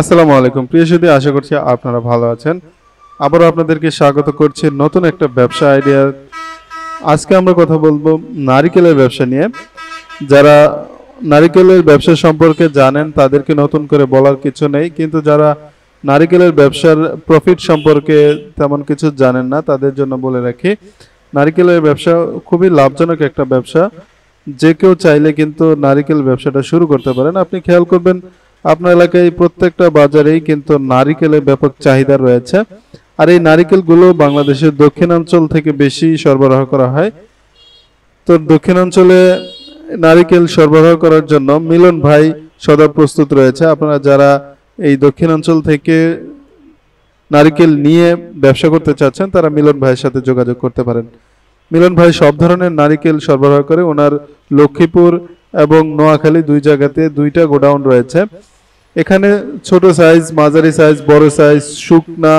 আসসালামু আলাইকুম প্রিয় সুদী আশা করছি আপনারা ভালো আছেন আবারও আপনাদেরকে স্বাগত করছি নতুন একটা ব্যবসা আইডিয়া আজকে আমরা কথা বলবো নারিকেলের ব্যবসা নিয়ে যারা নারিকেলের ব্যবসা সম্পর্কে জানেন তাদেরকে নতুন করে বলার কিছু নেই কিন্তু যারা নারিকেলের ব্যবসার প্রফিট সম্পর্কে তেমন কিছু জানেন না তাদের জন্য বলে রাখি নারিকেলের ব্যবসা খুবই লাভজনক একটা ব্যবসা যে কেউ চাইলে কিন্তু নারিকেল ব্যবসাটা শুরু করতে পারেন আপনি খেয়াল করবেন আপনার এলাকায় প্রত্যেকটা বাজারেই কিন্তু নারিকেলের ব্যাপক চাহিদা রয়েছে আর এই নারিকেলগুলো বাংলাদেশের দক্ষিণাঞ্চল থেকে বেশি সরবরাহ করা হয় তো দক্ষিণাঞ্চলে নারিকেল সরবরাহ করার জন্য মিলন ভাই সদা প্রস্তুত রয়েছে আপনারা যারা এই দক্ষিণাঞ্চল থেকে নারিকেল নিয়ে ব্যবসা করতে চাচ্ছেন তারা মিলন ভাইয়ের সাথে যোগাযোগ করতে পারেন মিলন ভাই সব ধরনের নারিকেল সরবরাহ করে ওনার লক্ষ্মীপুর এবং নোয়াখালী দুই জায়গাতে দুইটা গোডাউন রয়েছে এখানে ছোট সাইজ মাঝারি সাইজ বড় সাইজ শুকনা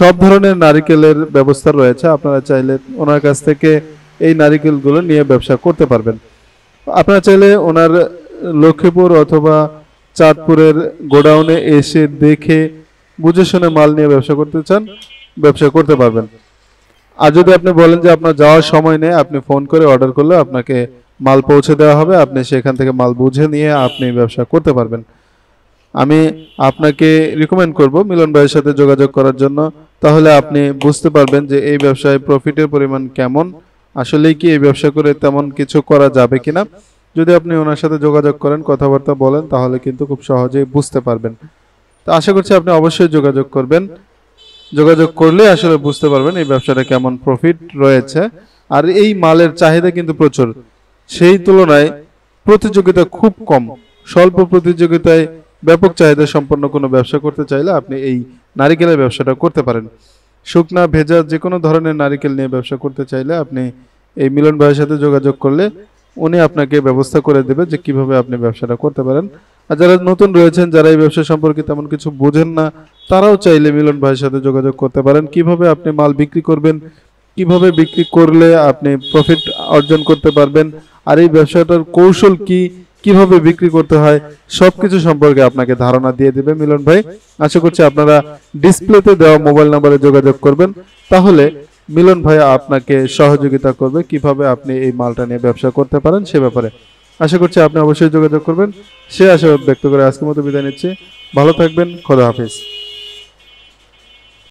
সব ধরনের নারিকেলের ব্যবস্থা রয়েছে আপনারা চাইলে ওনার কাছ থেকে এই নারিকেলগুলো নিয়ে ব্যবসা করতে পারবেন আপনারা চাইলে ওনার লক্ষ্মীপুর অথবা চাঁদপুরের গোডাউনে এসে দেখে বুঝে শুনে মাল নিয়ে ব্যবসা করতে চান ব্যবসা করতে পারবেন আর যদি আপনি বলেন যে আপনার যাওয়ার সময় নেই আপনি ফোন করে অর্ডার করলে আপনাকে মাল পৌঁছে দেওয়া হবে আপনি সেখান থেকে মাল বুঝে নিয়ে আপনি ব্যবসা করতে পারবেন আমি আপনাকে রিকমেন্ড করব মিলন ভাইয়ের সাথে যোগাযোগ করার জন্য তাহলে আপনি বুঝতে পারবেন যে এই ব্যবসায় প্রফিটের পরিমাণ কেমন আসলেই কি এই ব্যবসা করে তেমন কিছু করা যাবে কিনা যদি আপনি ওনার সাথে যোগাযোগ করেন কথাবার্তা বলেন তাহলে কিন্তু খুব সহজেই বুঝতে পারবেন তো আশা করছি আপনি অবশ্যই যোগাযোগ করবেন যোগাযোগ করলে আসলে বুঝতে পারবেন এই ব্যবসাটা কেমন প্রফিট রয়েছে আর এই মালের চাহিদা কিন্তু প্রচুর সেই তুলনায় প্রতিযোগিতা খুব কম স্বল্প প্রতিযোগিতায় ব্যাপক চাহিদা সম্পন্ন কোনো ব্যবসা করতে চাইলে আপনি এই নারিকেলের ব্যবসাটা করতে পারেন শুকনা ভেজা যে কোনো ধরনের নারিকেল নিয়ে ব্যবসা করতে চাইলে আপনি এই মিলন ভাইয়ের সাথে যোগাযোগ করলে উনি আপনাকে ব্যবস্থা করে দেবে যে কিভাবে আপনি ব্যবসাটা করতে পারেন আর যারা নতুন রয়েছেন যারা এই ব্যবসা সম্পর্কে তেমন কিছু বোঝেন না তারাও চাইলে মিলন ভাইয়ের সাথে যোগাযোগ করতে পারেন কিভাবে আপনি মাল বিক্রি করবেন কিভাবে বিক্রি করলে আপনি প্রফিট অর্জন করতে পারবেন আর এই ব্যবসাটার কৌশল কি কিভাবে বিক্রি করতে হয় সবকিছু সম্পর্কে আপনাকে ধারণা দিয়ে দেবে মিলন ভাই আশা করছি আপনারা ডিসপ্লেতে দেওয়া মোবাইল নাম্বারে যোগাযোগ করবেন তাহলে মিলন ভাইয়া আপনাকে সহযোগিতা করবে কিভাবে আপনি এই মালটা নিয়ে ব্যবসা করতে পারেন সে ব্যাপারে আশা করছি আপনি অবশ্যই যোগাযোগ করবেন সে আশা ব্যক্ত করে আজকের মতো বিদায় নিচ্ছি ভালো থাকবেন খোদা হাফিজ